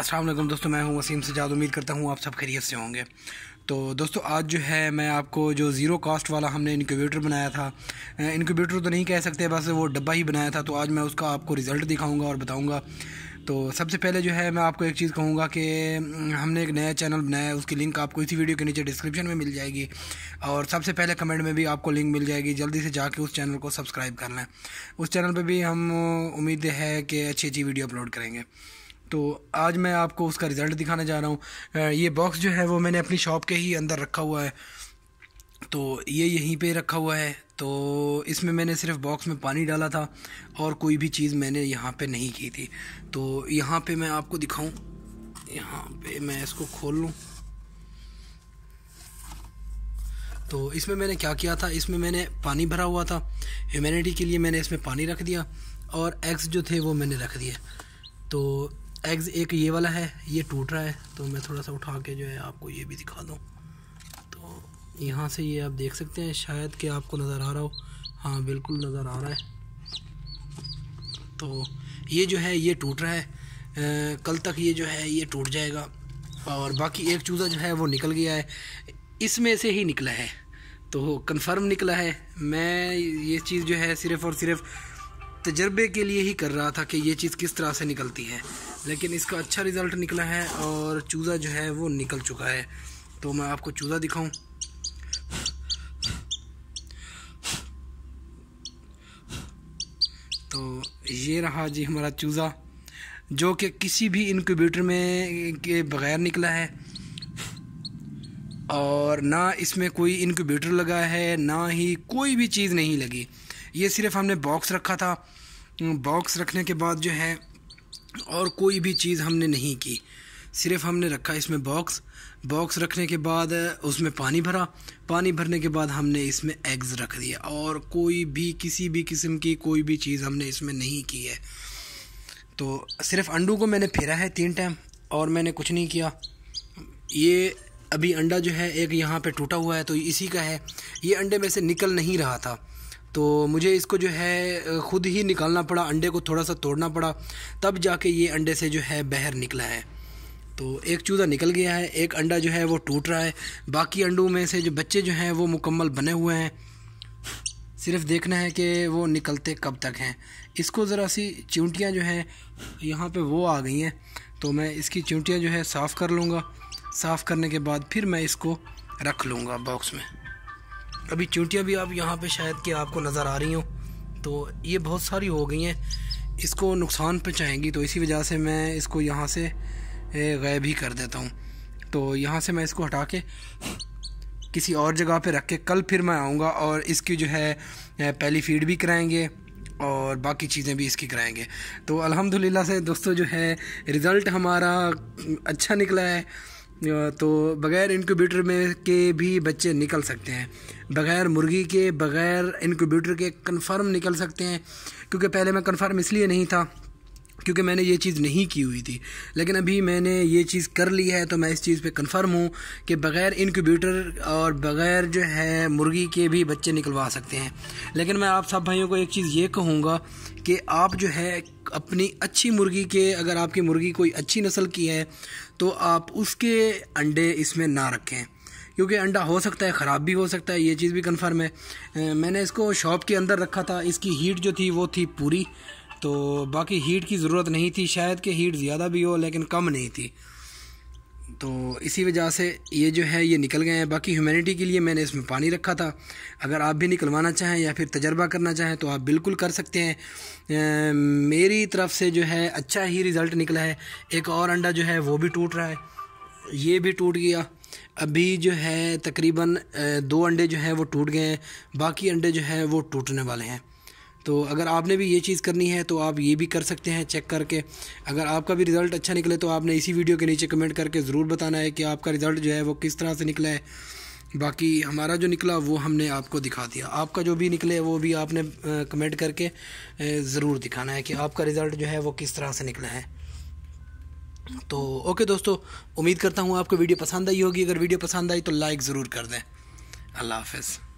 असलम दोस्तों मैं हूं वसीम से ज़्यादा उम्मीद करता हूं आप सब खैरियत से होंगे तो दोस्तों आज जो है मैं आपको जो ज़ीरो कास्ट वाला हमने इनक्यूबेटर बनाया था इनक्यूबेटर तो नहीं कह सकते बस वो डब्बा ही बनाया था तो आज मैं उसका आपको रिज़ल्ट दिखाऊंगा और बताऊंगा तो सबसे पहले जो है मैं आपको एक चीज़ कहूँगा कि हमने एक नया चैनल बनाया है उसकी लिंक आपको इसी वीडियो के नीचे डिस्क्रिप्शन में मिल जाएगी और सबसे पहले कमेंट में भी आपको लिंक मिल जाएगी जल्दी से जाके उस चैनल को सब्सक्राइब कर लें उस चैनल पर भी हम उम्मीद है कि अच्छी अच्छी वीडियो अपलोड करेंगे तो आज मैं आपको उसका रिज़ल्ट दिखाने जा रहा हूँ ये बॉक्स जो है वो मैंने अपनी शॉप के ही अंदर रखा हुआ है तो ये यहीं पे रखा हुआ है तो इसमें मैंने सिर्फ बॉक्स में पानी डाला था और कोई भी चीज़ मैंने यहाँ पे नहीं की थी तो यहाँ पे मैं आपको दिखाऊं यहाँ पे मैं इसको खोल लूँ तो इसमें मैंने क्या किया था इसमें मैंने पानी भरा हुआ था ह्यूमैनिटी के लिए मैंने इसमें पानी रख दिया और एग्स जो थे वो मैंने रख दिए तो एग्ज़ एक ये वाला है ये टूट रहा है तो मैं थोड़ा सा उठा के जो है आपको ये भी दिखा दूँ तो यहाँ से ये आप देख सकते हैं शायद कि आपको नज़र आ रहा हो हाँ बिल्कुल नज़र आ रहा है तो ये जो है ये टूट रहा है आ, कल तक ये जो है ये टूट जाएगा और बाकी एक चूज़ा जो है वो निकल गया है इसमें से ही निकला है तो कन्फर्म निकला है मैं ये चीज़ जो है सिर्फ़ और सिर्फ़ तजर्बे के लिए ही कर रहा था कि ये चीज़ किस तरह से निकलती है लेकिन इसका अच्छा रिज़ल्ट निकला है और चूज़ा जो है वो निकल चुका है तो मैं आपको चूज़ा दिखाऊं तो ये रहा जी हमारा चूज़ा जो कि किसी भी इनक्यूबेटर में के बग़ैर निकला है और ना इसमें कोई इनक्यूबेटर लगा है ना ही कोई भी चीज़ नहीं लगी ये सिर्फ हमने बॉक्स रखा था बॉक्स रखने के बाद जो है और कोई भी चीज़ हमने नहीं की सिर्फ हमने रखा इसमें बॉक्स बॉक्स रखने के बाद उसमें पानी भरा पानी भरने के बाद हमने इसमें एग्ज़ रख दिया और कोई भी किसी भी किस्म की कोई भी चीज़ हमने इसमें नहीं की है तो सिर्फ अंडों को मैंने फेरा है तीन टाइम और मैंने कुछ नहीं किया ये अभी अंडा जो है एक यहाँ पे टूटा हुआ है तो इसी का है ये अंडे में से निकल नहीं रहा था तो मुझे इसको जो है ख़ुद ही निकालना पड़ा अंडे को थोड़ा सा तोड़ना पड़ा तब जाके ये अंडे से जो है बहर निकला है तो एक चूज़ा निकल गया है एक अंडा जो है वो टूट रहा है बाकी अंडों में से जो बच्चे जो हैं वो मुकम्मल बने हुए हैं सिर्फ देखना है कि वो निकलते कब तक हैं इसको ज़रा सी चिमटियाँ जो हैं यहाँ पे वो आ गई हैं तो मैं इसकी चिमटियाँ जो है साफ़ कर लूँगा साफ़ करने के बाद फिर मैं इसको रख लूँगा बॉक्स में अभी चूंटियाँ भी आप यहाँ पे शायद कि आपको नज़र आ रही हों तो ये बहुत सारी हो गई हैं इसको नुकसान पहुँचाएँगी तो इसी वजह से मैं इसको यहाँ से गायब ही कर देता हूँ तो यहाँ से मैं इसको हटा के किसी और जगह पे रख के कल फिर मैं आऊँगा और इसकी जो है पहली फीड भी कराएंगे और बाकी चीज़ें भी इसकी कराएंगे तो अल्हम्दुलिल्लाह से दोस्तों जो है रिज़ल्ट हमारा अच्छा निकला है तो बग़ैर इनक्यूबेटर में के भी बच्चे निकल सकते हैं बग़ैर मुर्गी के बग़ैर इनक्यूबेटर के कंफर्म निकल सकते हैं क्योंकि पहले मैं कंफर्म इसलिए नहीं था क्योंकि मैंने ये चीज़ नहीं की हुई थी लेकिन अभी मैंने ये चीज़ कर ली है तो मैं इस चीज़ पे कंफर्म हूँ कि बग़ैर इनक्यूबेटर और बग़ैर जो है मुर्गी के भी बच्चे निकलवा सकते हैं लेकिन मैं आप सब भाइयों को एक चीज़ ये कहूँगा कि आप जो है अपनी अच्छी मुर्गी के अगर आपकी मुर्गी कोई अच्छी नस्ल की है तो आप उसके अंडे इसमें ना रखें क्योंकि अंडा हो सकता है ख़राब भी हो सकता है ये चीज़ भी कंफर्म है मैंने इसको शॉप के अंदर रखा था इसकी हीट जो थी वो थी पूरी तो बाकी हीट की ज़रूरत नहीं थी शायद कि हीट ज़्यादा भी हो लेकिन कम नहीं थी तो इसी वजह से ये जो है ये निकल गए हैं बाकी ह्यूमैनिटी के लिए मैंने इसमें पानी रखा था अगर आप भी निकलवाना चाहें या फिर तजर्बा करना चाहें तो आप बिल्कुल कर सकते हैं ए, मेरी तरफ से जो है अच्छा ही रिज़ल्ट निकला है एक और अंडा जो है वो भी टूट रहा है ये भी टूट गया अभी जो है तकरीबन दो अंडे जो हैं वो टूट गए हैं बाकी अंडे जो हैं वो टूटने वाले हैं तो अगर आपने भी ये चीज़ करनी है तो आप ये भी कर सकते हैं चेक करके अगर आपका भी रिज़ल्ट अच्छा निकले तो आपने इसी वीडियो के नीचे कमेंट करके ज़रूर बताना है कि आपका रिज़ल्ट जो है वो किस तरह से निकला है बाकी हमारा जो निकला वो हमने आपको दिखा दिया आपका जो भी निकले वो भी आपने कमेंट करके ज़रूर दिखाना है कि आपका रिज़ल्ट जो है वो किस तरह से निकला है तो ओके दोस्तों उम्मीद करता हूँ आपको वीडियो पसंद आई होगी अगर वीडियो पसंद आई तो लाइक ज़रूर कर दें अल्लाह हाफ